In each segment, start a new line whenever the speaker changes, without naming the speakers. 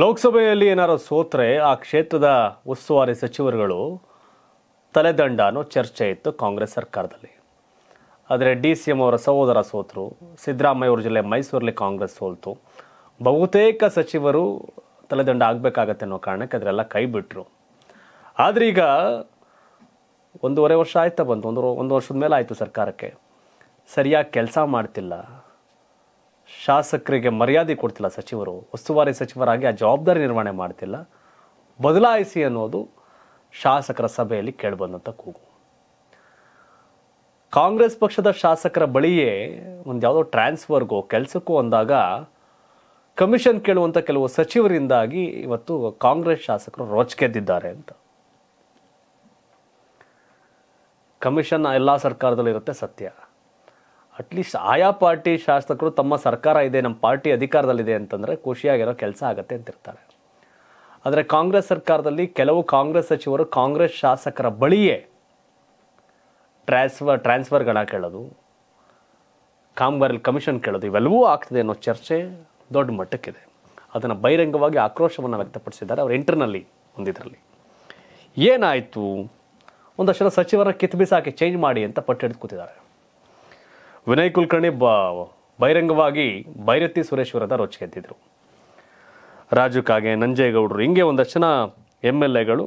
ಲೋಕಸಭೆಯಲ್ಲಿ ಏನಾರು ಸೋತ್ರೆ ಆ ಕ್ಷೇತ್ರದ ಉಸ್ತುವಾರಿ ಸಚಿವರುಗಳು ತಲೆದಂಡ ಚರ್ಚೆ ಇತ್ತು ಕಾಂಗ್ರೆಸ್ ಸರ್ಕಾರದಲ್ಲಿ ಆದರೆ ಡಿ ಸಿ ಎಂ ಅವರ ಸಹೋದರ ಸೋತರು ಸಿದ್ದರಾಮಯ್ಯ ಜಿಲ್ಲೆ ಮೈಸೂರಲ್ಲಿ ಕಾಂಗ್ರೆಸ್ ಸೋಲ್ತು ಬಹುತೇಕ ಸಚಿವರು ತಲೆದಂಡ ಆಗಬೇಕಾಗತ್ತೆ ಅನ್ನೋ ಕಾರಣಕ್ಕೆ ಅದರೆಲ್ಲ ಕೈ ಬಿಟ್ಟರು ಈಗ ಒಂದೂವರೆ ವರ್ಷ ಆಯ್ತಾ ಬಂತು ಒಂದು ಒಂದು ವರ್ಷದ ಮೇಲೆ ಆಯಿತು ಸರ್ಕಾರಕ್ಕೆ ಸರಿಯಾಗಿ ಕೆಲಸ ಮಾಡ್ತಿಲ್ಲ ಶಾಸಕರಿಗೆ ಮರ್ಯಾದೆ ಕೊಡ್ತಿಲ್ಲ ಸಚಿವರು ಉಸ್ತುವಾರಿ ಸಚಿವರಾಗಿ ಆ ಜವಾಬ್ದಾರಿ ನಿರ್ವಹಣೆ ಮಾಡ್ತಿಲ್ಲ ಬದಲಾಯಿಸಿ ಅನ್ನೋದು ಶಾಸಕರ ಸಭೆಯಲ್ಲಿ ಕೇಳಿಬಂದಂಥ ಕೂಗು ಕಾಂಗ್ರೆಸ್ ಪಕ್ಷದ ಶಾಸಕರ ಬಳಿಯೇ ಒಂದು ಯಾವುದೋ ಟ್ರಾನ್ಸ್ಫರ್ಗೋ ಕೆಲಸಕ್ಕೂ ಅಂದಾಗ ಕಮಿಷನ್ ಕೇಳುವಂಥ ಕೆಲವು ಸಚಿವರಿಂದಾಗಿ ಇವತ್ತು ಕಾಂಗ್ರೆಸ್ ಶಾಸಕರು ರೋಚಕೆದ್ದಿದ್ದಾರೆ ಅಂತ ಕಮಿಷನ್ ಎಲ್ಲ ಸರ್ಕಾರದಲ್ಲಿರುತ್ತೆ ಸತ್ಯ ಅಟ್ಲೀಸ್ಟ್ ಆಯಾ ಪಾರ್ಟಿ ಶಾಸಕರು ತಮ್ಮ ಸರ್ಕಾರ ಇದೆ ನಮ್ಮ ಪಾರ್ಟಿ ಅಧಿಕಾರದಲ್ಲಿದೆ ಅಂತಂದರೆ ಖುಷಿಯಾಗಿರೋ ಕೆಲಸ ಆಗುತ್ತೆ ಅಂತಿರ್ತಾರೆ ಆದರೆ ಕಾಂಗ್ರೆಸ್ ಸರ್ಕಾರದಲ್ಲಿ ಕೆಲವು ಕಾಂಗ್ರೆಸ್ ಸಚಿವರು ಕಾಂಗ್ರೆಸ್ ಶಾಸಕರ ಬಳಿಯೇ ಟ್ರಾನ್ಸ್ಫರ್ ಟ್ರಾನ್ಸ್ಫರ್ಗಳ ಕೇಳೋದು ಕಾಮಗಾರಿ ಕಮಿಷನ್ ಕೇಳೋದು ಇವೆಲ್ಲವೂ ಆಗ್ತದೆ ಅನ್ನೋ ಚರ್ಚೆ ದೊಡ್ಡ ಮಟ್ಟಕ್ಕಿದೆ ಅದನ್ನು ಬಹಿರಂಗವಾಗಿ ಆಕ್ರೋಶವನ್ನು ವ್ಯಕ್ತಪಡಿಸಿದ್ದಾರೆ ಅವರು ಇಂಟರ್ನಲ್ಲಿ ಒಂದಿದ್ರಲ್ಲಿ ಏನಾಯಿತು ಒಂದಷ್ಟು ಸಚಿವರ ಕಿತ್ಬಿಸಾಕಿ ಬಿಸಾಕಿ ಚೇಂಜ್ ಮಾಡಿ ಅಂತ ಪಟ್ಟು ಹಿಡಿದು ಕೂತಿದ್ದಾರೆ ವಿನಯ್ ಕುಲಕರ್ಣಿ ಬ ಬಹಿರಂಗವಾಗಿ ಭೈರತಿ ಸುರೇಶ್ವರದ ರೊಚ್ಚಿಗೆದ್ದಿದ್ರು ರಾಜು ಕಾಗೆ ನಂಜೇಗೌಡರು ಹಿಂಗೆ ಒಂದಷ್ಟು ಜನ ಎಮ್ ಎಲ್ ಎಗಳು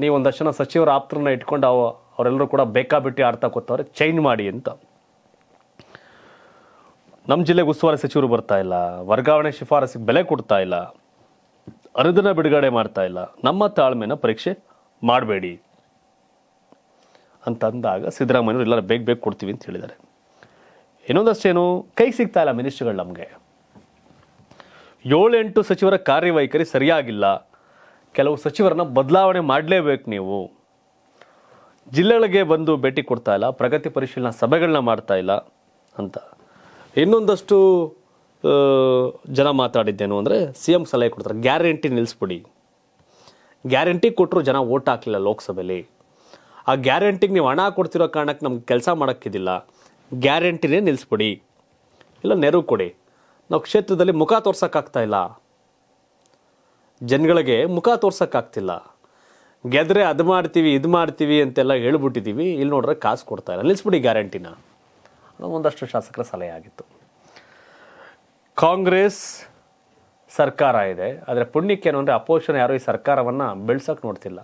ನೀವು ಒಂದಷ್ಟು ಜನ ಸಚಿವರ ಆಪ್ತರನ್ನ ಇಟ್ಕೊಂಡು ಅವ ಅವರೆಲ್ಲರೂ ಕೂಡ ಬೇಕಾಬಿಟ್ಟು ಆಡ್ತಾ ಕೂತವ್ರೆ ಚೇಂಜ್ ಮಾಡಿ ಅಂತ ನಮ್ಮ ಜಿಲ್ಲೆಗೆ ಉಸ್ತುವಾರಿ ಸಚಿವರು ಬರ್ತಾ ಇಲ್ಲ ವರ್ಗಾವಣೆ ಶಿಫಾರಸಿಗೆ ಬೆಲೆ ಕೊಡ್ತಾ ಇಲ್ಲ ಅನುದಾನ ಬಿಡುಗಡೆ ಮಾಡ್ತಾ ಇಲ್ಲ ನಮ್ಮ ತಾಳ್ಮೆನ ಪರೀಕ್ಷೆ ಮಾಡಬೇಡಿ ಅಂತಂದಾಗ ಸಿದ್ದರಾಮಯ್ಯವರು ಎಲ್ಲರೂ ಬೇಗ ಬೇಗ ಕೊಡ್ತೀವಿ ಅಂತ ಹೇಳಿದ್ದಾರೆ ಇನ್ನೊಂದಷ್ಟೇನು ಕೈ ಸಿಗ್ತಾ ಇಲ್ಲ ಮಿನಿಸ್ಟ್ರಿಗಳು ನಮಗೆ ಏಳೆಂಟು ಸಚಿವರ ಕಾರ್ಯವೈಖರಿ ಸರಿಯಾಗಿಲ್ಲ ಕೆಲವು ಸಚಿವರನ್ನ ಬದಲಾವಣೆ ಮಾಡಲೇಬೇಕು ನೀವು ಜಿಲ್ಲೆಗಳಿಗೆ ಬಂದು ಭೇಟಿ ಕೊಡ್ತಾ ಇಲ್ಲ ಪ್ರಗತಿ ಪರಿಶೀಲನಾ ಸಭೆಗಳನ್ನ ಮಾಡ್ತಾ ಇಲ್ಲ ಅಂತ ಇನ್ನೊಂದಷ್ಟು ಜನ ಮಾತಾಡಿದ್ದೇನು ಅಂದರೆ ಸಿ ಎಮ್ ಸಲಹೆ ಕೊಡ್ತಾರೆ ಗ್ಯಾರಂಟಿ ನಿಲ್ಲಿಸ್ಬಿಡಿ ಗ್ಯಾರಂಟಿ ಕೊಟ್ಟರು ಜನ ಓಟ್ ಹಾಕಲಿಲ್ಲ ಲೋಕಸಭೆಯಲ್ಲಿ ಆ ಗ್ಯಾರಂಟಿಗೆ ನೀವು ಹಣ ಕೊಡ್ತಿರೋ ಕಾರಣಕ್ಕೆ ನಮ್ಗೆ ಕೆಲಸ ಮಾಡೋಕ್ಕಿದ್ದಿಲ್ಲ ಗ್ಯಾರಂಟಿನೇ ನಿಲ್ಲಿಸ್ಬಿಡಿ ಇಲ್ಲ ನೆರವು ಕೊಡಿ ನಾವು ಕ್ಷೇತ್ರದಲ್ಲಿ ಮುಖ ತೋರ್ಸೋಕ್ಕಾಗ್ತಾಯಿಲ್ಲ ಜನಗಳಿಗೆ ಮುಖ ತೋರ್ಸೋಕ್ಕಾಗ್ತಿಲ್ಲ ಗೆದ್ರೆ ಅದು ಮಾಡ್ತೀವಿ ಇದು ಮಾಡ್ತೀವಿ ಅಂತೆಲ್ಲ ಹೇಳ್ಬಿಟ್ಟಿದ್ದೀವಿ ಇಲ್ಲಿ ನೋಡ್ರೆ ಕಾಸು ಕೊಡ್ತಾಯಿಲ್ಲ ನಿಲ್ಲಿಸ್ಬಿಡಿ ಗ್ಯಾರಂಟಿನ ಒಂದಷ್ಟು ಶಾಸಕರ ಸಲಹೆ ಆಗಿತ್ತು ಕಾಂಗ್ರೆಸ್ ಸರ್ಕಾರ ಇದೆ ಆದರೆ ಪುಣ್ಯಕ್ಕೆ ಏನು ಅಂದರೆ ಅಪೋಷನ್ ಯಾರೂ ಈ ಸರ್ಕಾರವನ್ನು ಬೆಳ್ಸೋಕೆ ನೋಡ್ತಿಲ್ಲ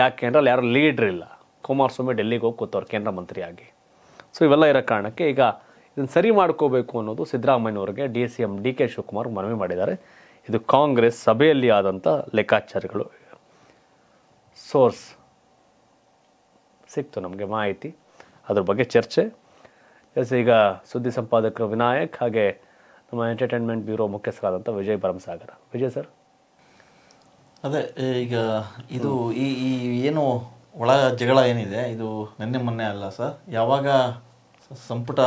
ಯಾಕೆ ಅಂದರೆ ಅಲ್ಲಿ ಯಾರು ಲೀಡ್ರ್ ಇಲ್ಲ ಕುಮಾರಸ್ವಾಮಿ ಡೆಲ್ಲಿಗೆ ಹೋಗಿ ಕೂತವ್ರು ಕೇಂದ್ರ ಮಂತ್ರಿಯಾಗಿ ಸೊ ಇವೆಲ್ಲ ಇರೋ ಕಾರಣಕ್ಕೆ ಈಗ ಇದನ್ನು ಸರಿ ಮಾಡ್ಕೋಬೇಕು ಅನ್ನೋದು ಸಿದ್ದರಾಮಯ್ಯವ್ರಿಗೆ D C M D K Shivakumar ಮನವಿ ಮಾಡಿದ್ದಾರೆ ಇದು ಕಾಂಗ್ರೆಸ್ ಸಭೆಯಲ್ಲಿ ಆದಂಥ ಲೆಕ್ಕಾಚಾರಗಳು ಸೋರ್ಸ್ ಸಿಕ್ತು ನಮಗೆ ಮಾಹಿತಿ ಅದ್ರ ಬಗ್ಗೆ ಚರ್ಚೆ ಎಸ್ ಈಗ ಸುದ್ದಿ ಸಂಪಾದಕರು ವಿನಾಯಕ್ ಹಾಗೆ ನಮ್ಮ ಎಂಟರ್ಟೈನ್ಮೆಂಟ್ ಬ್ಯೂರೋ ಮುಖ್ಯಸ್ಥರಾದಂಥ ವಿಜಯ್ ಭರಮಸಾಗರ ವಿಜಯ್ ಸರ್
ಅದೇ ಈಗ ಇದು ಈ ಈ ಏನು ಒಳ ಜಗಳ ಏನಿದೆ ಇದು ನಿನ್ನೆ ಮೊನ್ನೆ ಅಲ್ಲ ಸರ್ ಯಾವಾಗ ಸಂಪುಟ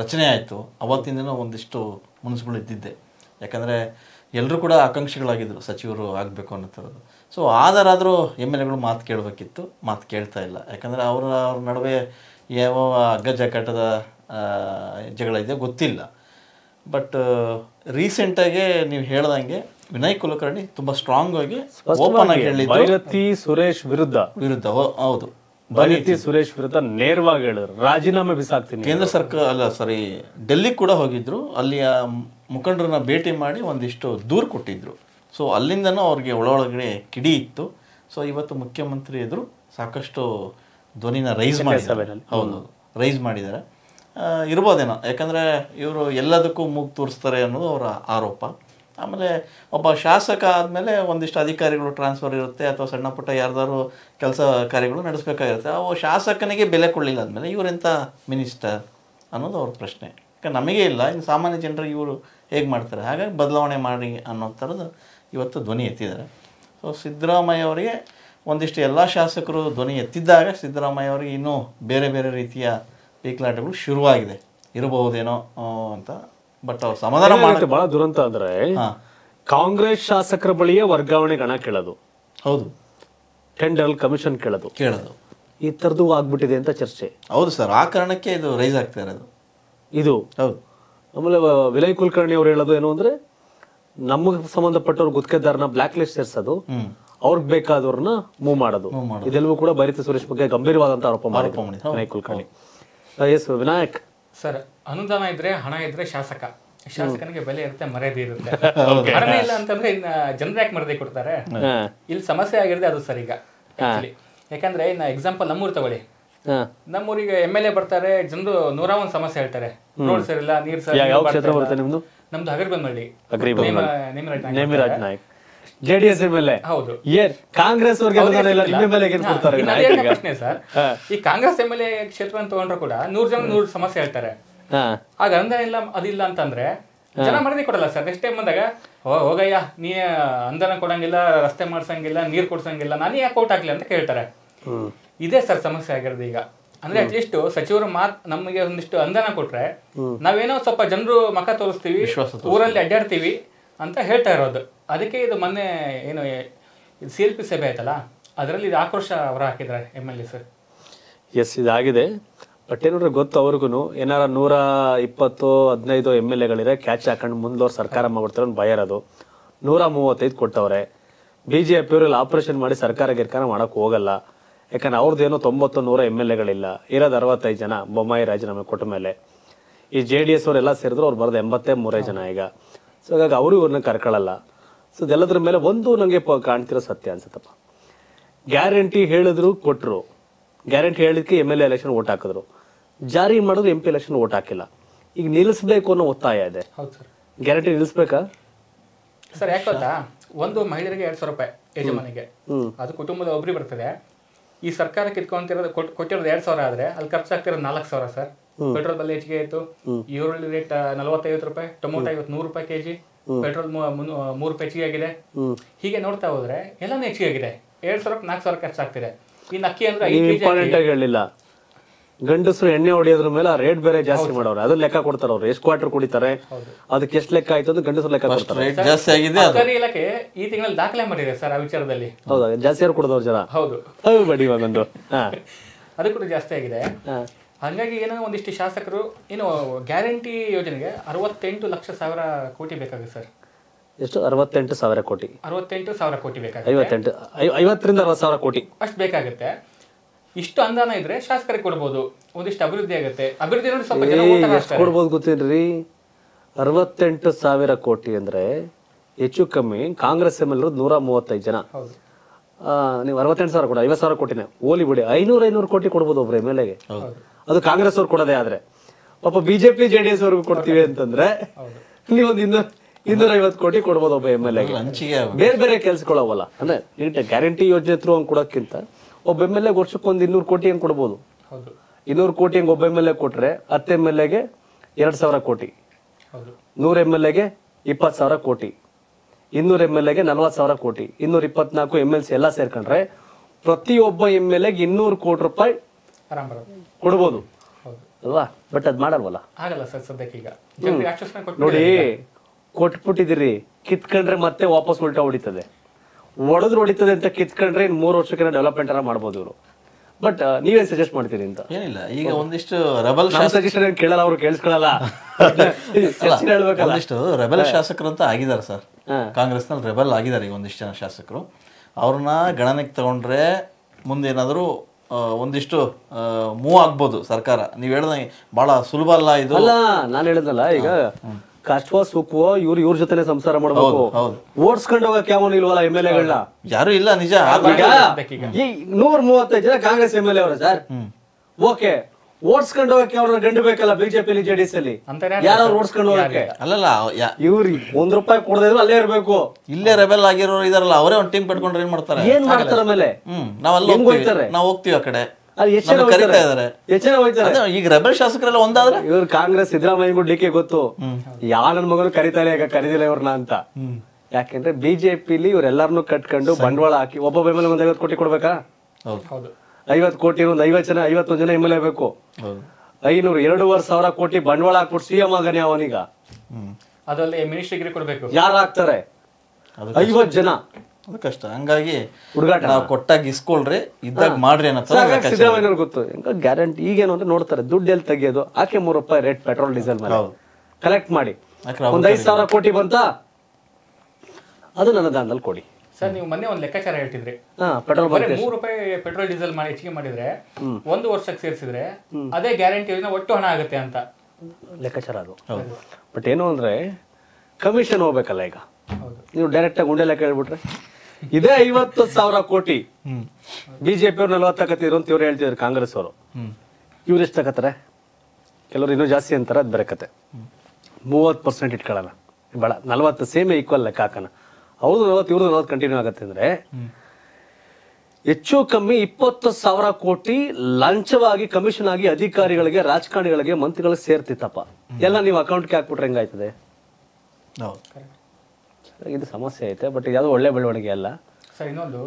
ರಚನೆ ಆಯಿತು ಅವತ್ತಿಂದನೂ ಒಂದಿಷ್ಟು ಮುನಿಸ್ಗಳು ಇದ್ದಿದ್ದೆ ಯಾಕಂದರೆ ಎಲ್ಲರೂ ಕೂಡ ಆಕಾಂಕ್ಷಿಗಳಾಗಿದ್ದರು ಸಚಿವರು ಆಗಬೇಕು ಅನ್ನೋ ಥರದ್ದು ಸೊ ಆದರಾದರೂ ಎಮ್ ಎಲ್ ಎಗಳು ಮಾತು ಕೇಳಬೇಕಿತ್ತು ಮಾತು ಕೇಳ್ತಾ ಇಲ್ಲ ಯಾಕಂದರೆ ಅವರ ಅವ್ರ ನಡುವೆ ಯಾವ ಅಗ್ಗ ಜಕಾಟದ ಜಗಳ ಇದೆಯೋ ಗೊತ್ತಿಲ್ಲ ಬಟ್ ರೀಸೆಂಟಾಗೆ ನೀವು ಹೇಳ್ದಂಗೆ ವಿನಯ್ ಕುಲಕರ್ಣಿ ತುಂಬಾ ಸ್ಟ್ರಾಂಗ್ ಆಗಿ ಓಪನ್ ಆಗಿ ಹೇಳಿದ್ರು ಸುರೇಶ್ ವಿರುದ್ಧ ವಿರುದ್ಧ ಹೌದು ಭೈರತಿ ಸುರೇಶ್ ವಿರುದ್ಧ ನೇರವಾಗಿ ಹೇಳಿದ್ರು ರಾಜೀನಾಮೆ ಬಿಸಾಕ್ತೀನಿ ಕೇಂದ್ರ ಸರ್ಕಾರ ಅಲ್ಲ ಸಾರಿ ಡೆಲ್ಲಿ ಕೂಡ ಹೋಗಿದ್ರು ಅಲ್ಲಿಯ ಮುಖಂಡರನ್ನ ಭೇಟಿ ಮಾಡಿ ಒಂದಿಷ್ಟು ದೂರು ಕೊಟ್ಟಿದ್ರು ಸೊ ಅಲ್ಲಿಂದನೂ ಅವ್ರಿಗೆ ಒಳಗಡೆ ಕಿಡಿ ಇತ್ತು ಸೊ ಇವತ್ತು ಮುಖ್ಯಮಂತ್ರಿ ಎದುರು ಸಾಕಷ್ಟು ಧ್ವನಿನ ರೈಸ್ ಮಾಡಿದ್ದಾರೆ ಹೌದು ರೈಸ್ ಮಾಡಿದ್ದಾರೆ ಇರ್ಬೋದೇನೋ ಯಾಕಂದ್ರೆ ಇವರು ಎಲ್ಲದಕ್ಕೂ ಮೂಗು ತೋರಿಸ್ತಾರೆ ಅನ್ನೋದು ಅವರ ಆರೋಪ ಆಮೇಲೆ ಒಬ್ಬ ಶಾಸಕ ಆದಮೇಲೆ ಒಂದಿಷ್ಟು ಅಧಿಕಾರಿಗಳು ಟ್ರಾನ್ಸ್ಫರ್ ಇರುತ್ತೆ ಅಥವಾ ಸಣ್ಣ ಪುಟ್ಟ ಯಾರ್ದಾದ್ರು ಕೆಲಸ ಕಾರ್ಯಗಳು ನಡೆಸಬೇಕಾಗಿರುತ್ತೆ ಅವು ಶಾಸಕನಿಗೆ ಬೆಲೆ ಕೊಡಲಿಲ್ಲ ಅಂದಮೇಲೆ ಇವರೆಂಥ ಮಿನಿಸ್ಟರ್ ಅನ್ನೋದು ಅವ್ರ ಪ್ರಶ್ನೆ ಯಾಕೆ ನಮಗೆ ಇಲ್ಲ ಇನ್ನು ಸಾಮಾನ್ಯ ಜನರಿಗೆ ಇವರು ಹೇಗೆ ಮಾಡ್ತಾರೆ ಹಾಗಾಗಿ ಬದಲಾವಣೆ ಮಾಡಿ ಅನ್ನೋ ಥರದ್ದು ಇವತ್ತು ಧ್ವನಿ ಎತ್ತಿದ್ದಾರೆ ಸೊ ಸಿದ್ದರಾಮಯ್ಯ ಅವರಿಗೆ ಒಂದಿಷ್ಟು ಎಲ್ಲ ಶಾಸಕರು ಧ್ವನಿ ಎತ್ತಿದ್ದಾಗ ಸಿದ್ದರಾಮಯ್ಯ ಅವರಿಗೆ ಇನ್ನೂ ಬೇರೆ ಬೇರೆ ರೀತಿಯ ಪೀಕ್ಲಾಟಗಳು ಶುರುವಾಗಿದೆ ಇರಬಹುದೇನೋ ಅಂತ ಬಟ್ ಸಮಾಧಾನ ಬಹಳ
ದುರಂತ ಅಂದ್ರೆ ಕಾಂಗ್ರೆಸ್ ಶಾಸಕರ ಬಳಿಯೇ ವರ್ಗಾವಣೆ ಹಣ ಕೇಳೋದು ಹೌದು ಟೆಂಡರ್ ಕಮಿಷನ್ ಕೇಳೋದು ಕೇಳೋದು ಈ ತರದು ಆಗ್ಬಿಟ್ಟಿದೆ ಅಂತ ಚರ್ಚೆ ಹೌದು ಸರ್ ಆ ಕಾರಣಕ್ಕೆ ಇದು ರೈಸ್ ಆಗ್ತಾ ಇರೋದು ಇದು ಹೌದು ಆಮೇಲೆ ವಿಲಯ್ ಕುಲಕರ್ಣಿ ಅವ್ರು ಹೇಳೋದು ಏನು ಅಂದ್ರೆ ನಮಗೆ ಸಂಬಂಧಪಟ್ಟವ್ರ ಗುತ್ತಿಗೆದಾರನ ಬ್ಲಾಕ್ ಲಿಸ್ಟ್ ಸೇರಿಸೋದು ಅವ್ರಿಗೆ ಬೇಕಾದವ್ರನ್ನ ಮೂವ್ ಮಾಡೋದು ಇದೆಲ್ಲವೂ ಕೂಡ ಭರಿತ ಸುರೇಶ್ ಬಗ್ಗೆ ಗಂಭೀರವಾದಂತ ಆರೋಪ ಮಾಡಿ ವಿನಯ್ ಕುಲಕರ್ಣಿ ಎಸ್ ವಿನಾಯಕ್
ಸರ್ ಅನುದಾನ ಇದ್ರೆ ಹಣ ಇದ್ರೆ ಶಾಸಕ ಶಾಸಕನಿಗೆ ಬೆಲೆ ಇರುತ್ತೆ ಮರ್ಯಾದೆ ಇರುತ್ತೆ ಹಣ ಇಲ್ಲ ಅಂತಂದ್ರೆ ಇನ್ನ ಜನರ ಯಾಕೆ ಮರ್ಯಾದೆ ಕೊಡ್ತಾರೆ ಇಲ್ಲಿ ಸಮಸ್ಯೆ ಆಗಿರದೆ ಅದು ಸರ್ ಈಗ ಯಾಕಂದ್ರೆ ಇನ್ನ ಎಕ್ಸಾಂಪಲ್ ನಮ್ಮೂರು ತಗೊಳ್ಳಿ ನಮ್ಮೂರಿಗೆ ಎಮ್ ಎಲ್ ಎ ಬರ್ತಾರೆ ಜನರು ನೂರ ಒಂದ್ ಸಮಸ್ಯೆ ಹೇಳ್ತಾರೆ ರೋಡ್ ಸರ್ ಇಲ್ಲ ನೀರ್ ಸರಿ ನಮ್ದು ಅಗರ್ಬನ್ ಮಳ್ಳಿ ನೇಮಿರಾಜ್
ಜೆಡಿಎಸ್ ಹೌದು ಕಾಂಗ್ರೆಸ್ ಪ್ರಶ್ನೆ ಸರ್
ಈ ಕಾಂಗ್ರೆಸ್ ಎಂ ಎಲ್ ಎ ಕ್ಷೇತ್ರವನ್ನು ತಗೊಂಡ್ರು ಕೂಡ ನೂರ್ ಜನ ನೂರ್ ಸಮಸ್ಯೆ ಹೇಳ್ತಾರೆ ಆಗ ಅಂದ ಇಲ್ಲ ಅದಿಲ್ಲ ಅಂತಂದ್ರೆ ಜನ ಮರದಿ ಕೊಡಲ್ಲ ಸರ್ ನೆಕ್ಸ್ಟ್ ಟೈಮ್ ಬಂದಾಗ ಹೋಗಯ್ಯ ನೀ ಅಂದನ ಕೊಡಂಗಿಲ್ಲ ರಸ್ತೆ ಮಾಡ್ಸಂಗಿಲ್ಲ ನೀರ್ ಕೊಡ್ಸಂಗಿಲ್ಲ ನಾನು ಯಾಕೆ ಔಟ್ ಹಾಕ್ಲಿ ಅಂತ ಕೇಳ್ತಾರೆ ಇದೇ ಸರ್ ಸಮಸ್ಯೆ ಆಗಿರೋದು ಈಗ ಅಂದ್ರೆ ಅಟ್ಲೀಸ್ಟ್ ಸಚಿವರು ಮಾತ್ ನಮಗೆ ಒಂದಿಷ್ಟು ಅಂದನ ಕೊಟ್ರೆ ನಾವೇನೋ ಸ್ವಲ್ಪ ಜನರು ಮಖ ತೋರಿಸ್ತೀವಿ ಊರಲ್ಲಿ ಅಡ್ಡಾಡ್ತೀವಿ ಅಂತ ಹೇಳ್ತಾ ಇರೋದು ಅದಕ್ಕೆ ಇದು ಮೊನ್ನೆ ಏನು ಇದು ಸಿ ಎಲ್ ಪಿ ಸಭೆ ಆಯ್ತಲ್ಲ ಅದರಲ್ಲಿ ಇದು ಆಕ್ರೋಶ ಅವರು ಹಾಕಿದ್ದಾರೆ M L A sir
yes ಇದಾಗಿದೆ ಬಟ್ ಏನಂದ್ರೆ ಗೊತ್ತು ಅವ್ರಿಗೂ ಏನಾರ ನೂರ ಇಪ್ಪತ್ತು ಹದಿನೈದು ಎಮ್ ಎಲ್ ಎಗಳಿದೆ ಕ್ಯಾಚ್ ಹಾಕೊಂಡು ಮುಂದೋರ್ ಸರ್ಕಾರ ಮಾಡ್ಬಿಡ್ತಾರೆ ಅಂತ ಭಯ ಇರೋದು ನೂರ ಮೂವತ್ತೈದು ಕೊಟ್ಟವ್ರೆ ಬಿ ಜೆ ಆಪರೇಷನ್ ಮಾಡಿ ಸರ್ಕಾರ ಗಿರ್ಕಾರ ಮಾಡೋಕೆ ಹೋಗಲ್ಲ ಯಾಕಂದ್ರೆ ಅವ್ರದ್ದೇನೋ ತೊಂಬತ್ತು ನೂರ ಎಮ್ ಎಲ್ ಎಗಳಿಲ್ಲ ಇರೋದು ಅರವತ್ತೈದು ಜನ ಬೊಮ್ಮಾಯಿ ರಾಜೀನಾಮೆ ಕೊಟ್ಟ ಮೇಲೆ ಈ ಜೆ ಡಿ ಎಸ್ ಅವರೆಲ್ಲ ಸೇರಿದ್ರು ಅವ್ರು ಬರೋದು ಎಂಬತ್ತೇ ಮೂರೇ ಜನ ಈಗ ಸೊ ಹಾಗಾಗಿ ಅವರು ಇವ್ರನ್ನ ಕರ್ಕೊಳ್ಳಲ್ಲ ಸೊ ಇದೆಲ್ಲದ್ರ ಮೇಲೆ ಒಂದು ನನಗೆ ಕಾಣ್ತಿರೋ ಸತ್ಯ ಅನ್ಸತ್ತಪ್ಪ ಗ್ಯಾರಂಟಿ ಹೇಳಿದ್ರು ಕೊಟ್ಟರು ಗ್ಯಾರಂಟಿ ಹೇಳಿದಕ್ಕೆ M L A election vote ಹಾಕಿದ್ರು ಜಾರಿ ಮಾಡಿದ್ರು ಎಂ ಪಿ ಎಲೆಕ್ಷನ್ ಓಟ್ ಹಾಕಿಲ್ಲ ಈಗ ನಿಲ್ಲಿಸಬೇಕು ಅನ್ನೋ ಒತ್ತಾಯ ಇದೆ ಗ್ಯಾರಂಟಿ ನಿಲ್ಲಿಸ್ಬೇಕಾ
ಸರ್ ಯಾಕೆ ಗೊತ್ತಾ ಒಂದು ಮಹಿಳೆಯರಿಗೆ ಎರಡು ಸಾವಿರ ರೂಪಾಯಿ ಯಜಮಾನಿಗೆ ಅದು ಕುಟುಂಬದ ಒಬ್ಬರಿ ಬರ್ತದೆ ಈ ಸರ್ಕಾರಕ್ಕೆ ಇಟ್ಕೊಂತಿರೋದು ಕೊಟ್ಟಿರೋದು ಎರಡು ಸಾವಿರ ಆದರೆ ಅಲ್ಲಿ ಖರ್ಚಾಗ್ತಿರೋದು ನಾಲ್ಕು ಸಾವಿರ ಸರ್ ಪೆಟ್ರೋಲ್ ಬೆಲೆ ಹೆಚ್ಚಿಗೆ ಆಯ್ತು ಈರುಳ್ಳಿ ರೇಟ್ ನಲವತ್ತೈವತ್ತು ರೂಪಾಯಿ ಟೊಮೊಟೊ ಐವತ್ತು ನೂರು ರೂಪಾಯಿ ಕೆಜಿ ಪೆಟ್ರೋಲ್ ಮೂರು ರೂಪಾಯಿ ಹೆಚ್ಚಿಗೆ ಆಗಿದೆ ಹೀಗೆ ನೋಡ್ತಾ ಹೋದ್ರೆ ಎಲ್ಲಾನು ಹೆಚ್ಚಿಗೆ ಆಗಿದೆ ಎರಡ್ ಸಾವಿರಕ್ಕೆ ನಾಲ್ಕು ಸಾವಿರ ಖರ್ಚಾಗ್ತಿದೆ ಇನ್ನು ಅಕ್ಕಿ ಅಂದ್ರೆ ಇಂಪಾರ್ಟೆಂಟ್ ಆಗಿ
ಹೇಳಿಲ್ಲ ಗಂಡಸರು ಎಣ್ಣೆ ಹೊಡಿಯೋದ್ರ ಮೇಲೆ ಆ ರೇಟ್ ಬೇರೆ ಜಾಸ್ತಿ ಮಾಡೋರು ಅದನ್ನ ಲೆಕ್ಕ ಕೊಡ್ತಾರೆ ಅವ್ರು ಎಷ್ಟು ಕ್ವಾರ್ಟರ್ ಕುಡಿತಾರೆ ಅದಕ್ಕೆ ಎಷ್ಟು ಲೆಕ್ಕ ಆಯ್ತು ಅಂತ ಗಂಡಸರು ಲೆಕ್ಕ ಕೊಡ್ತಾರೆ ಜಾಸ್ತಿ ಆಗಿದೆ ಸರ್ಕಾರಿ
ಇಲಾಖೆ ಈ ತಿಂಗಳಲ್ಲಿ ದಾಖಲೆ ಮಾಡಿದೆ ಸರ್ ಆ ವಿಚಾರದಲ್ಲಿ
ಹೌದಾ ಜಾಸ್ತಿ ಯಾರು ಕುಡಿದವ್ರು ಜನ ಹೌದು ಬಡಿ
ಅದು ಕೂಡ ಜಾಸ್ತಿ ಆಗಿದೆ ಹಾಗಾಗಿ ಏನೋ ಒಂದಿಷ್ಟು ಶಾಸಕರು ಏನು ಗ್ಯಾರಂಟಿ ಯೋಜನೆಗೆ ಅರವತ್ತೆಂಟು ಲಕ್ಷ ಸಾವಿರ ಕೋಟಿ ಬೇಕಾಗುತ್ತೆ ಸರ್
ಎಷ್ಟು ಅರವತ್ತೆಂಟು ಸಾವಿರ ಕೋಟಿ
ಅರವತ್ತೆಂಟು ಸಾವಿರ ಕೋಟಿ ಬೇಕಾಗುತ್ತೆ ಐವತ್ತೆಂಟು
ಐವತ್ತರಿಂದ ಸಾವಿರ ಕೋಟಿ
ಅಷ್ಟು ಬೇಕಾಗುತ್ತೆ ಇಷ್ಟು ಅನುದಾನ ಇದ್ರೆ ಶಾಸಕರಿಗೆ ಕೊಡ್ಬೋದು ಒಂದಿಷ್ಟು ಅಭಿವೃದ್ಧಿ ಆಗುತ್ತೆ ಅಭಿವೃದ್ಧಿ ನೋಡಿ ಸ್ವಲ್ಪ ಕೊಡ್ಬೋದು
ಗೊತ್ತೇನ್ರಿ ಅರವತ್ತೆಂಟು ಸಾವಿರ ಕೋಟಿ ಅಂದ್ರೆ ಹೆಚ್ಚು ಕಮ್ಮಿ ಕಾಂಗ್ರೆಸ್ ಎಮ್ ಎಲ್ ನೂರ ಮೂವತ್ತೈದು ಜನ ನೀವು ಅರವತ್ತೆಂಟು ಸಾವಿರ ಕೋಟಿ ಐವತ್ತು ಸಾವಿರ ಕೋಟಿನೇ ಓಲಿ ಬಿಡಿ ಐನೂರು ಐನೂರು ಕೋಟಿ ಕೊಡ್ಬೋದು ಒಬ್ರು ಎಮ್ ಎಲ್ ಎಗೆ ಅದು ಕಾಂಗ್ರೆಸ್ ಅವ್ರು ಕೊಡೋದೇ ಆದ್ರೆ ಒಬ್ಬ ಬಿಜೆಪಿ ಜೆಡಿಎಸ್ ಅವ್ರಿಗೂ ಕೊಡ್ತೀವಿ ಅಂತಂದ್ರೆ ನೀವೊಂದು ಒಂದು ಇನ್ನೂರ ಐವತ್ತು ಕೋಟಿ ಕೊಡ್ಬೋದು ಒಬ್ಬ ಎಮ್ ಎಲ್ ಎ ಬೇರೆ ಬೇರೆ ಕೆಲ್ಸಗಳವಲ್ಲ ಅಂದ್ರೆ ಗ್ಯಾರಂಟಿ ಯೋಜನೆ ತ್ರೂ ಅವ್ನು ಕೊಡೋಕ್ಕಿಂತ ಒಬ್ಬ ಎಮ್ ಎಲ್ ಎ ವರ್ಷಕ್ಕೆ ಒಂದು ಇನ್ನೂರು ಕೋಟಿ ಹಂಗೆ ಕೊಡ್ಬೋದು ಇನ್ನೂರು ಕೋಟಿ ಹಂಗೆ ಒಬ್ಬ ಎಮ್ ಎಲ್ ಎ ಕೊಟ್ರೆ ಹತ್ತು ಎಮ್ ಎಲ್ ಎಗೆ ಎರಡು ಸಾವಿರ ಕೋಟಿ ನೂರ ಎಮ್ ಎಲ್ ಎಗೆ ಇಪ್ಪತ್ತು ಸಾವಿರ ಕೋಟಿ ಇನ್ನೂರ ಎಮ್ ಎಲ್ ಎಗೆ ನಲ್ವತ್ತು ಸಾವಿರ ಕೋಟಿ ಇನ್ನೂರ ಇಪ್ಪತ್ನಾಲ್ಕು ಎಮ್ ಎಲ್ ಸಿ ಎಲ್ಲ ಸೇರ್ಕೊಂಡ್ರೆ ಪ್ರತಿಯೊಬ್ಬ ಎಮ್ ಎಲ್ ಎಗೆ ಇನ್ನೂರು ಕೋಟಿ ರೂಪಾಯಿ ಆರಾಮ್ ಬರುತ್ತೆ ಕೊಡ್ಬೋದು ಅಲ್ವಾ ಬಟ್ ಅದು ಮಾಡಲ್ವಲ್ಲ
ಆಗಲ್ಲ ಸರ್ ಸದ್ಯಕ್ಕೆ ಈಗ ನೋಡಿ
ಕೊಟ್ಬಿಟ್ಟಿದಿರಿ ಕಿತ್ಕೊಂಡ್ರೆ ಮತ್ತೆ ವಾಪಸ್ ಉಲ್ಟಾ ಹೊಡಿತದೆ ಒಡೆದ್ರು ಹೊಡಿತದೆ ಅಂತ ಕಿತ್ಕೊಂಡ್ರೆ ಇನ್ನು ಮೂರು ವರ್ಷಕ್ಕೆ ಡೆವಲಪ್ಮೆಂಟ್ ಎಲ್ಲ ಮಾಡ್ಬೋದು ಇವರು ಬಟ್ ನೀವೇನ್ ಸಜೆಸ್ಟ್ ಮಾಡ್ತೀರಿ ಅಂತ ಏನಿಲ್ಲ ಈಗ ಒಂದಿಷ್ಟು ರಬಲ್ ಶಾಸಕ ಸಜೆಷನ್ ಕೇಳಲ್ಲ ಅವ್ರು ಕೇಳಿಸ್ಕೊಳ್ಳಲ್ಲ
ಹೇಳ್ಬೇಕಲ್ಲ ಒಂದಿಷ್ಟು ರೆಬಲ್ ಶಾಸಕರು ಅಂತ ಆಗಿದ್ದಾರೆ ಸರ್ ಕಾಂಗ್ರೆಸ್ ನಲ್ಲಿ ರೆಬಲ್ ಆಗಿದ್ದಾರೆ ಈಗ ಒಂದಿಷ್ಟು ಜನ ಶಾಸಕರು ಅವ್ರನ್ನ ಗಣನೆಗೆ ತಗೊಂಡ್ರೆ ಮುಂದೇನಾದರೂ ಒಂದಿಷ್ಟು ಮೂವ್ ಆಗ್ಬೋದು ಸರ್ಕಾರ ನೀವ್ ಹೇಳ್ದಂಗೆ ಬಹಳ ಸುಲಭ ಅಲ್ಲ ಇದು ಅಲ್ಲ ನಾನು ಹೇಳಿದಲ್ಲ ಈಗ ಕಷ್ಟವೋ ಸುಖವೋ ಇವ್ರು ಇವ್ರ
ಜೊತೆ ಸಂಸಾರ ಮಾಡಬಹುದು
ಓಡಿಸ್ಕೊಂಡು ಹೋಗಕ್ಕೆ
ಯಾವನು ಇಲ್ವಲ್ಲ ಎಮ್ ಎಲ್ ಎಲ್ಲ ಯಾರು ಇಲ್ಲ ನಿಜ ನೂರ ಮೂವತ್ತೈದು ಜನ ಕಾಂಗ್ರೆಸ್ ಎಮ್ ಎಲ್ ಎ ಅವರ ಸರ್ ಓಕೆ ಓಡಿಸ್ಕೊಂಡು ಹೋಗಕ್ಕೆ ಅವ್ರ ಗಂಡು ಬೇಕಲ್ಲ ಬಿಜೆಪಿ ಜೆಡಿಎಸ್ ಅಲ್ಲಿ ಯಾರು ಓಡಿಸ್ಕೊಂಡು ಹೋಗಕ್ಕೆ
ಅಲ್ಲಲ್ಲ ಇವ್ರಿ ಒಂದ್ ರೂಪಾಯಿ ಕೊಡದೇ ಅಲ್ಲೇ ಇರಬೇಕು ಇಲ್ಲೇ ರೆಬೆಲ್ ಆಗಿರೋರು ಇದಾರಲ್ಲ ಅವರೇ ಒಂದ್ ಟೀಮ್ ಪಡ್ಕೊಂಡ್ರೆ ಏನ್ ಮಾಡ್ತಾರೆ ಏನ್ ಮಾಡ್ತಾರೆ ಮೇಲೆ ನಾವ್ ಅಲ್ಲಿ ಹೋಗ್ತಾರೆ ನಾವ್ ಹೋಗ್ತೀವಿ ಆ ಕಡೆ ಈಗ
ರೆಬಲ್ ಶಾಸಕರೆಲ್ಲ ಒಂದಾದ್ರೆ ಇವ್ರು ಕಾಂಗ್ರೆಸ್ ಸಿದ್ದರಾಮಯ್ಯ ಗುಡ್ಲಿಕ್ಕೆ ಗೊತ್ತು ಯಾವ ನನ್ ಮಗನು ಕರೀತಾರೆ ಈಗ ಕರೀದಿಲ್ಲ ಇವ್ರನ್ನ ಅಂತ ಯಾಕೆಂದ್ರೆ ಬಿಜೆಪಿಲಿ ಇವ್ರೆಲ್ಲಾರನ್ನು ಕಟ್ಕೊಂಡು ಬಂಡವಾಳ ಹಾಕಿ ಒಬ್ಬ ಮೇಲೆ ಒಂದ್ ಐವತ್ತು ಕೋಟಿ ಕೊಡ್ಬೇಕಾ ಐವತ್ತು ಕೋಟಿ ಐವತ್ತು ಜನ ಐವತ್ತೊಂದು ಜನ ಎಮ್ ಎಲ್ ಎ ಬೇಕು ಐನೂರು ಎರಡೂವರೆ ಸಾವಿರ ಕೋಟಿ ಬಂಡವಾಳ ಹಾಕ್ಬಿಟ್ಟು ಸಿಎಂ ಆಗನೆ ಅವನೀಗ
ಅದರಲ್ಲಿ ಮಿನಿಸ್ಟ್ರಿಗೆ ಕೊಡಬೇಕು
ಯಾರು ಹಾಕ್ತಾರೆ ಐವತ್ತು ಜನ ಅದು ಕಷ್ಟ ಹಂಗಾಗಿ ಹುಡುಗಾಟ ನಾವು ಕೊಟ್ಟಾಗ ಇಸ್ಕೊಳ್ರಿ ಇದ್ದಾಗ ಮಾಡ್ರಿ ಅನ್ನೋ
ಗೊತ್ತು ಹೆಂಗ ಗ್ಯಾರಂಟಿ ಈಗೇನು ಅಂದ್ರೆ ನೋಡ್ತಾರೆ ದುಡ್ಡು ಎಲ್ಲಿ ತೆಗಿಯೋದು ಆಕೆ ಮೂರು ರೂಪಾಯಿ ರೇಟ್ ಪೆಟ್ರೋಲ್ ಡೀಸೆಲ್ ಮೇಲೆ ಕಲೆಕ್ಟ್ ಮಾಡಿ ಒಂದ್ ಐದು ಸಾವಿರ ಕೋಟಿ ಬಂತ ಅದು ನನ್ನ ದಾನದಲ್ಲಿ ಕೊಡಿ
ಸರ್ ನೀವು ಮೊನ್ನೆ ಒಂದು ಲೆಕ್ಕಾಚಾರ ಹೇಳ್ತಿದ್ರಿ ಮೂರು ರೂಪಾಯಿ ಪೆಟ್ರೋಲ್ ಡೀಸೆಲ್ ಮಾಡಿ ಹೆಚ್ಚಿಗೆ ಮಾಡಿದ್ರೆ ಒಂದು ವರ್ಷಕ್ಕೆ ಸೇರಿಸಿದ್ರೆ ಅದೇ ಗ್ಯಾರಂಟಿ ಯೋಜನೆ ಒಟ್ಟು ಹಣ ಆಗುತ್ತೆ ಅಂತ ಲೆಕ್ಕಾಚಾರ ಅದು
ಬಟ್ ಏನು ಅಂದ್ರೆ ಕಮಿಷನ್ ಹೋಗ್ಬೇಕಲ್ಲ ಈಗ ನೀವು ಡೈರೆಕ್ಟ್ ಆಗಿ ಉಂಡೆ ಲೆಕ್ಕ ಹೇಳ್ಬಿಟ್ರೆ ಇದೇ ಐವತ್ತು ಸಾವಿರ ಕೋಟಿ ಬಿಜೆಪಿ ಅವ್ರು ನಲ್ವತ್ತು ತಗತ್ತಿದ್ರು ಅಂತ ಇವ್ರು ಹೇಳ್ತಿದ್ರು ಕಾಂಗ್ರೆಸ್ ಅವರು ಇವ್ರು ಎಷ್ಟು ತಗತ್ತಾರೆ ಕೆಲವರು ಇನ್ನೂ ಜಾಸ್ತಿ ಅಂತಾರೆ ಅದು ಬರಕತೆ ಮೂವತ್ತು ಪರ್ಸೆಂಟ್ ಇಟ್ಕೊಳ್ಳಲ್ಲ ಬಾಳ ನಲವತ್ತು ಸೇಮೆ ಈಕ್ವಲ್ ಲೆಕ್ಕ ಹಾಕೋಣ ಹೌದು ನಲವತ್ತು ಇವ್ರದ್ದು ನಲವತ್ತು ಕಂಟಿನ್ಯೂ ಆಗತ್ತೆ ಅಂದ್ರೆ ಹೆಚ್ಚು ಕಮ್ಮಿ ಇಪ್ಪತ್ತು ಸಾವಿರ ಕೋಟಿ ಲಂಚವಾಗಿ ಕಮಿಷನ್ ಆಗಿ ಅಧಿಕಾರಿಗಳಿಗೆ ರಾಜಕಾರಣಿಗಳಿಗೆ ಮಂತ್ರಿಗಳಿಗೆ ಸೇರ್ತಿತ್ತಪ್ಪ ಎಲ್ಲ ನೀವು ಅಕೌಂಟ್ಗೆ ಹಾಕ್ಬಿಟ್ರೆ ಹೆಂಗಾಯ್ತದೆ ಇದು ಸಮಸ್ಯೆ ಐತೆ ಬಟ್ ಯಾವುದು ಒಳ್ಳೆ ಬೆಳವಣಿಗೆ ಅಲ್ಲ
ಸರ್ ಇನ್ನೊಂದು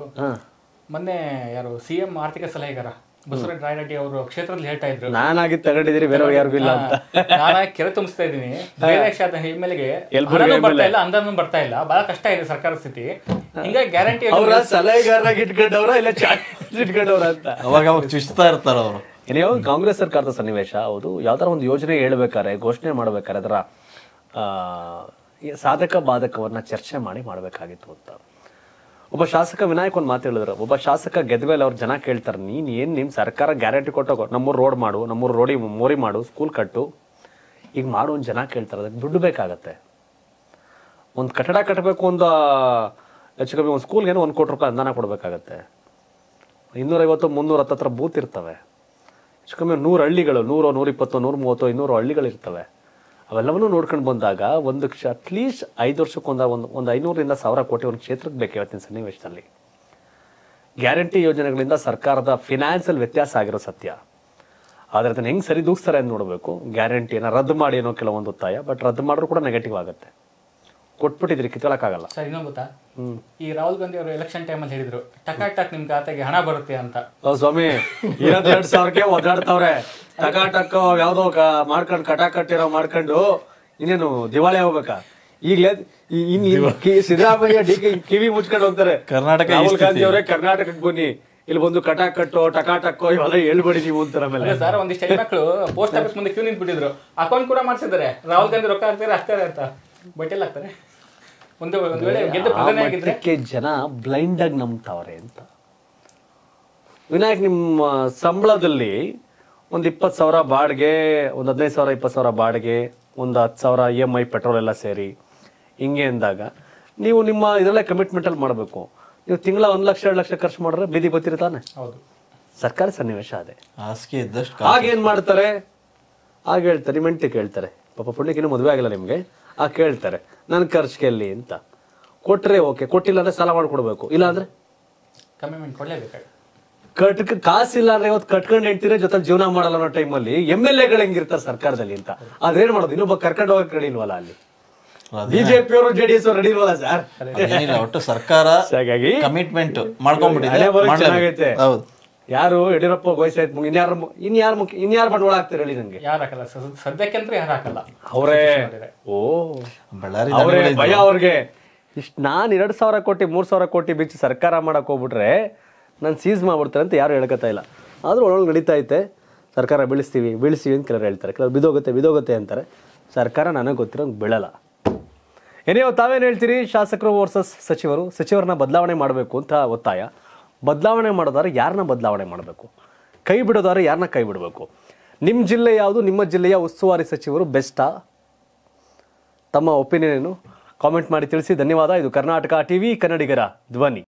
ಮೊನ್ನೆ ಯಾರು ಸಿ ಎಂ ಆರ್ಥಿಕ ಸಲಹೆಗಾರ ಬಸವರಾಜ ಅವರು ಕ್ಷೇತ್ರದಲ್ಲಿ ಹೇಳ್ತಾ ಇದ್ರು ನಾನಾಗಿ ತಗೊಂಡಿದ್ದೀರಿ ಬೇರೆ ಯಾರಿಗೂ ಇಲ್ಲ ಅಂತ ನಾನಾಗಿ ಕೆರೆ ತುಂಬಿಸ್ತಾ ಇದ್ದೀನಿ ಬೇರೆ ಶಾಸನ ಹಿಮ್ಮೆಲೆಗೆ ಬರ್ತಾ ಇಲ್ಲ ಅಂದನೂ ಬರ್ತಾ ಇಲ್ಲ ಬಹಳ ಕಷ್ಟ ಇದೆ ಸರ್ಕಾರ ಸ್ಥಿತಿ ಹಿಂಗಾಗಿ ಗ್ಯಾರಂಟಿ ಅವರ ಸಲಹೆಗಾರರಾಗಿ ಇಟ್ಕೊಂಡವ್ರ
ಇಲ್ಲ ಚಾರ್ಜ್ ಇಟ್ಕೊಂಡವ್ರ ಅಂತ ಅವಾಗ ಅವಾಗ ಚುಚ್ತಾ ಇರ್ತಾರ ಅವರು ಏನೋ ಕಾಂಗ್ರೆಸ್ ಸರ್ಕಾರದ ಸನ್ನಿವೇಶ ಹೌದು ಯಾವ್ದಾರ ಒಂದು ಯೋಜನೆ ಹೇಳ್ಬೇಕಾರೆ ಘೋಷಣೆ ಮಾಡ್ಬೇಕಾರೆ ಅದರ ಸಾಧಕ ಬಾಧಕವನ್ನ ಚರ್ಚೆ ಮಾಡಿ ಮಾಡಬೇಕಾಗಿತ್ತು ಅಂತ ಒಬ್ಬ ಶಾಸಕ ವಿನಾಯಕ್ ಒಂದು ಮಾತು ಹೇಳಿದ್ರು ಒಬ್ಬ ಶಾಸಕ ಗೆದ್ವೆಲ್ ಅವ್ರು ಜನ ಕೇಳ್ತಾರೆ ನೀನು ಏನು ನಿಮ್ಮ ಸರ್ಕಾರ ಗ್ಯಾರಂಟಿ ಕೊಟ್ಟೋಗೋ ನಮ್ಮೂರು ರೋಡ್ ಮಾಡು ನಮ್ಮೂರು ರೋಡಿ ಮೋರಿ ಮಾಡು ಸ್ಕೂಲ್ ಕಟ್ಟು ಈಗ ಮಾಡು ಒಂದು ಜನ ಕೇಳ್ತಾರೆ ಅದಕ್ಕೆ ದುಡ್ಡು ಬೇಕಾಗತ್ತೆ ಒಂದು ಕಟ್ಟಡ ಕಟ್ಟಬೇಕು ಒಂದು ಹೆಚ್ಚು ಕಮ್ಮಿ ಒಂದು ಸ್ಕೂಲ್ಗೇನು ಒಂದು ಕೋಟಿ ರೂಪಾಯಿ ಅನುದಾನ ಕೊಡಬೇಕಾಗತ್ತೆ ಇನ್ನೂರೈವತ್ತು ಮುನ್ನೂರ ಹತ್ತತ್ರ ಬೂತ್ ಇರ್ತವೆ ಹೆಚ್ಚು ಕಮ್ಮಿ ನೂರು ಹಳ್ಳಿಗಳು ನೂರು ನೂರಿಪ್ಪತ್ತು ನೂರು ಮೂವತ್ತು ಇನ್ನೂರು ಹಳ್ಳಿಗಳಿರ್ತವೆ ಅವೆಲ್ಲವನ್ನೂ ನೋಡ್ಕೊಂಡು ಬಂದಾಗ ಒಂದು ಕ್ಷ ಅಟ್ಲೀಸ್ಟ್ ಐದು ವರ್ಷಕ್ಕೊಂದ ಒಂದು ಒಂದು ಐನೂರಿಂದ ಸಾವಿರ ಕೋಟಿ ಒಂದು ಕ್ಷೇತ್ರಕ್ಕೆ ಬೇಕು ಇವತ್ತಿನ ಸನ್ನಿವೇಶದಲ್ಲಿ ಗ್ಯಾರಂಟಿ ಯೋಜನೆಗಳಿಂದ ಸರ್ಕಾರದ ಫಿನಾನ್ಸಲ್ಲಿ ವ್ಯತ್ಯಾಸ ಆಗಿರೋ ಸತ್ಯ ಆದರೆ ಅದನ್ನು ಹೆಂಗೆ ಸರಿದೂಗಿಸ್ತಾರೆ ಅಂತ ನೋಡಬೇಕು ಗ್ಯಾರಂಟಿಯನ್ನು ರದ್ದು ಮಾಡಿ ಅನ್ನೋ ಕೆಲವೊಂದು ಒತ್ತಾಯ ಬಟ್ ರದ್ದು ಮಾಡಿದ್ರು ಕೂಡ ನೆಗೆಟಿವ್ ಆಗುತ್ತೆ ಕೊಟ್ಬಿಟ್ಟಿದ್ರಿ ಕಿತ್ಕೊಳಕ್ಕಾಗಲ್ಲ
ಸರ್ ಇನ್ನೊಂದು ಗೊತ್ತಾ ಈ ರಾಹುಲ್ ಗಾಂಧಿ ಅವರು ಎಲೆಕ್ಷನ್ ಅಲ್ಲಿ ಹೇಳಿದ್ರು ಟಕ ಟಕ್ ನಿಮ್ ಖಾತೆಗೆ ಹಣ ಬರುತ್ತೆ ಅಂತ
ಸ್ವಾಮಿ ಇರೋದ್ ಸಾವಿರಕ್ಕೆ ಸಾವಿರಕ್ಕೆ ಟಕ ಟಕಾಟಕ್ ಯಾವ್ದೋ ಮಾಡ್ಕೊಂಡು ಕಟಾ ಕಟ್ಟಿರೋ ಮಾಡ್ಕೊಂಡು ಇನ್ನೇನು ದಿವಾಳಿ ಹೋಗ್ಬೇಕಾ ಈಗಲೇ ಸಿದ್ದರಾಮಯ್ಯ ಡಿ ಕೆ ಕಿವಿ ಮುಚ್ಕೊಂಡು ಹೋಗ್ತಾರೆ ಕರ್ನಾಟಕ ರಾಹುಲ್ ಗಾಂಧಿ ಅವರೇ ಕರ್ನಾಟಕಕ್ಕೆ ಬನ್ನಿ ಇಲ್ಲಿ ಬಂದು ಕಟಾ ಕಟ್ಟು ಟಕ ಟಕ್ಕೋ ಇವೆಲ್ಲ ಹೇಳ್ಬೇಡಿ ನೀವು ಅಂತಾರ ಮೇಲೆ ಸರ್
ಒಂದಿಷ್ಟು ಹೆಣ್ಮಕ್ಳು ಪೋಸ್ಟ್ ಆಫೀಸ್ ಮುಂದೆ ಕ್ಯೂ ಬಿಟ್ಟಿದ್ರು ಅಕೌಂಟ್ ಕೂಡ ಮಾಡ್ಸಿದ್ದಾರೆ ರಾಹುಲ್ ಗಾಂಧಿ ರೊಕ್ಕ ಹಾಕ್ತಾರೆ ಹಾಕ್ತಾರೆ ಅಂತ ಬಟ್ಟೆಲ್ಲ ಹಾಕ್ತಾರೆ
ಜನ ಬ್ಲೈಂಡ್ ಆಗಿ ನಂಬ್ತಾವ್ರೆ ಅಂತ ವಿನಾಯಕ್ ನಿಮ್ಮ ಸಂಬಳದಲ್ಲಿ ಒಂದು ಇಪ್ಪತ್ತು ಸಾವಿರ ಬಾಡಿಗೆ ಒಂದು ಹದಿನೈದು ಸಾವಿರ ಇಪ್ಪತ್ತು ಸಾವಿರ ಬಾಡಿಗೆ ಒಂದು ಹತ್ತು ಸಾವಿರ ಇ ಎಮ್ ಐ ಪೆಟ್ರೋಲ್ ಎಲ್ಲ ಸೇರಿ ಹಿಂಗೆ ಅಂದಾಗ ನೀವು ನಿಮ್ಮ ಇದರಲ್ಲೇ ಕಮಿಟ್ಮೆಂಟಲ್ಲಿ ಮಾಡಬೇಕು ನೀವು ತಿಂಗಳ ಒಂದು ಲಕ್ಷ ಎರಡು ಲಕ್ಷ ಖರ್ಚು ಮಾಡಿದ್ರೆ ಬೀದಿ ಗೊತ್ತಿರ್ತಾನೆ ಹೌದು ಸರ್ಕಾರಿ ಸನ್ನಿವೇಶ ಅದೇ
ಹಾಸಿಗೆ ಇದ್ದಷ್ಟು ಹಾಗೇನ್ ಮಾಡ್ತಾರೆ
ಹಾಗೆ ಹೇಳ್ತಾರೆ ಮೆಂಟಿ ಕೇಳ್ತಾರೆ ಪಾಪ ಇನ್ನೂ ಮದುವೆ ಆಗಿಲ್ಲ ನಿಮಗೆ ಆ ಕೇಳ್ತಾರೆ ನನ್ ಖರ್ಚು ಎಲ್ಲಿ ಅಂತ ಕೊಟ್ಟರೆ ಓಕೆ ಕೊಟ್ಟಿಲ್ಲ ಅಂದ್ರೆ ಸಾಲ ಮಾಡ್ಕೊಡ್ಬೇಕು ಇಲ್ಲಾಂದ್ರೆ
ಕಮಿಟ್ಮೆಂಟ್
ಕಟ್ಕ ಕಾಸಿಲ್ಲ ಅಂದ್ರೆ ಇವತ್ತು ಕಟ್ಕೊಂಡು ಹೇಳ್ತೀರ ಜೊತೆ ಜೀವನ ಮಾಡಲ್ಲ ಅನ್ನೋ ಟೈಮಲ್ಲಿ ಎಮ್ ಎಲ್ ಎಗಳು ಹೆಂಗಿರ್ತಾರೆ ಸರ್ಕಾರದಲ್ಲಿ ಅಂತ ಆದ್ರೆ ಏನ್ ಮಾಡೋದು ಇನ್ನೊಬ್ಬ ಕರ್ಕೊಂಡು ಹೋಗಕ್ಕೆ ರೆಡಿ ಇಲ್ವಲ್ಲ ಅಲ್ಲಿ ಬಿಜೆಪಿ ಅವರು
ಜೆಡಿಎಸ್ ಅವರು ರೆಡಿ ಇಲ್ವಲ್ಲ ಸರ್ ಒಟ್ಟು ಸರ್ಕಾರ ಕಮಿಟ್ಮೆಂಟ್ ಮಾಡ್ಕೊಂಡ್ಬಿಟ್ಟಿದೆ
ಯಾರು ಯಡಿಯೂರಪ್ಪ ಬಯಸಾಯ್ತು ಆಯ್ತು ಇನ್ಯಾರ ಇನ್ಯಾರ ಮುಖ ಇನ್ಯಾರ ಬಂಡವಾಳ ಆಗ್ತಾರೆ ಹೇಳಿ ನಂಗೆ
ಯಾರು ಹಾಕಲ್ಲ ಸದ್ಯ- ಯಾರು ಹಾಕಲ್ಲ
ಅವರೇ
ಓ ಬಳ್ಳಾರಿ ಅವರೇ ಭಯ
ಅವ್ರಿಗೆ ಇಷ್ಟು ನಾನು ಎರಡು ಸಾವಿರ ಕೋಟಿ ಮೂರು ಸಾವಿರ ಕೋಟಿ ಬಿಚ್ಚಿ ಸರ್ಕಾರ ಮಾಡಕ್ಕೆ ಹೋಗ್ಬಿಟ್ರೆ ನಾನು ಸೀಸ್ ಮಾಡ್ಬಿಡ್ತಾರೆ ಅಂತ ಯಾರು ಹೇಳ್ಕೊತಾ ಇಲ್ಲ ಆದರೂ ಒಳಗೆ ನಡೀತಾ ಐತೆ ಸರ್ಕಾರ ಬೆಳೆಸ್ತೀವಿ ಬೀಳಿಸ್ತೀವಿ ಅಂತ ಕೆಲವರು ಹೇಳ್ತಾರೆ ಕೆಲವರು ಬಿದೋಗುತ್ತೆ ಬಿದೋಗುತ್ತೆ ಅಂತಾರೆ ಸರ್ಕಾರ ನನಗೆ ಗೊತ್ತಿರೋ ಬೆಳಲ್ಲ ಏನೇ ತಾವೇನು ಹೇಳ್ತೀರಿ ಶಾಸಕರು ವರ್ಸಸ್ ಸಚಿವರು ಸಚಿವರನ್ನ ಬದಲಾವಣೆ ಮಾಡಬೇಕು ಅಂತ ಒತ್ತಾಯ ಬದಲಾವಣೆ ಮಾಡೋದಾದ್ರೆ ಯಾರನ್ನ ಬದಲಾವಣೆ ಮಾಡಬೇಕು ಕೈ ಬಿಡೋದಾದ್ರೆ ಯಾರನ್ನ ಕೈ ಬಿಡಬೇಕು ನಿಮ್ಮ ಜಿಲ್ಲೆ ಯಾವುದು ನಿಮ್ಮ ಜಿಲ್ಲೆಯ ಉಸ್ತುವಾರಿ ಸಚಿವರು ಬೆಸ್ಟಾ ತಮ್ಮ ಒಪಿನಿಯನ್ ಏನು ಕಾಮೆಂಟ್ ಮಾಡಿ ತಿಳಿಸಿ ಧನ್ಯವಾದ ಇದು ಕರ್ನಾಟಕ ಟಿವಿ ಕನ್ನಡಿಗರ ಧ್ವನಿ